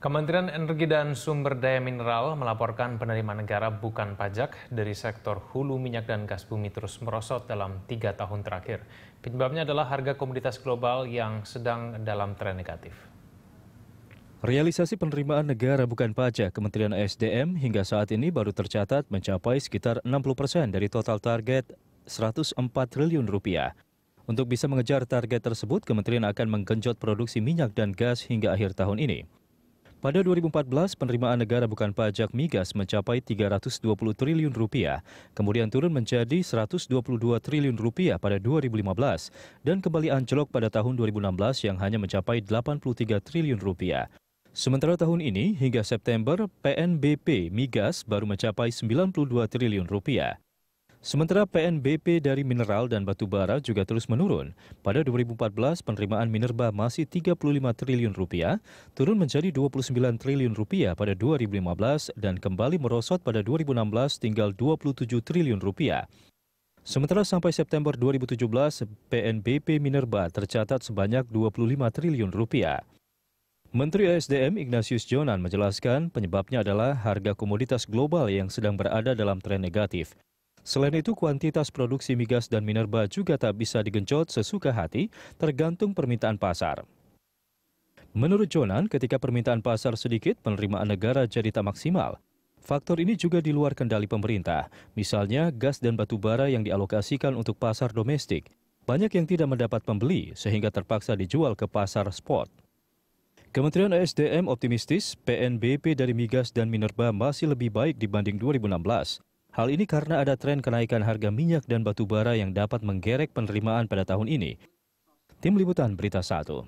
Kementerian Energi dan Sumber Daya Mineral melaporkan penerimaan negara bukan pajak dari sektor hulu minyak dan gas bumi terus merosot dalam tiga tahun terakhir. Penyebabnya adalah harga komoditas global yang sedang dalam tren negatif. Realisasi penerimaan negara bukan pajak Kementerian SDM hingga saat ini baru tercatat mencapai sekitar 60 persen dari total target 104 triliun rupiah. Untuk bisa mengejar target tersebut, Kementerian akan menggenjot produksi minyak dan gas hingga akhir tahun ini. Pada 2014, penerimaan negara bukan pajak migas mencapai 320 triliun rupiah, kemudian turun menjadi 122 triliun rupiah pada 2015, dan kembali anjlok pada tahun 2016 yang hanya mencapai 83 triliun rupiah. Sementara tahun ini, hingga September, PNBP migas baru mencapai 92 triliun rupiah. Sementara PNBP dari mineral dan batu bara juga terus menurun. Pada 2014, penerimaan minerba masih 35 triliun rupiah, turun menjadi 29 triliun rupiah pada 2015 dan kembali merosot pada 2016 tinggal 27 triliun rupiah. Sementara sampai September 2017, PNBP Minerba tercatat sebanyak 25 triliun rupiah. Menteri ASDM Ignatius Jonan menjelaskan penyebabnya adalah harga komoditas global yang sedang berada dalam tren negatif. Selain itu, kuantitas produksi migas dan minerba juga tak bisa digencot sesuka hati, tergantung permintaan pasar. Menurut Jonan, ketika permintaan pasar sedikit, penerimaan negara jadi tak maksimal. Faktor ini juga di luar kendali pemerintah, misalnya gas dan batu bara yang dialokasikan untuk pasar domestik. Banyak yang tidak mendapat pembeli, sehingga terpaksa dijual ke pasar spot. Kementerian SDM optimistis PNBP dari migas dan minerba masih lebih baik dibanding 2016. Hal ini karena ada tren kenaikan harga minyak dan batu bara yang dapat menggerek penerimaan pada tahun ini. Tim Liputan Berita 1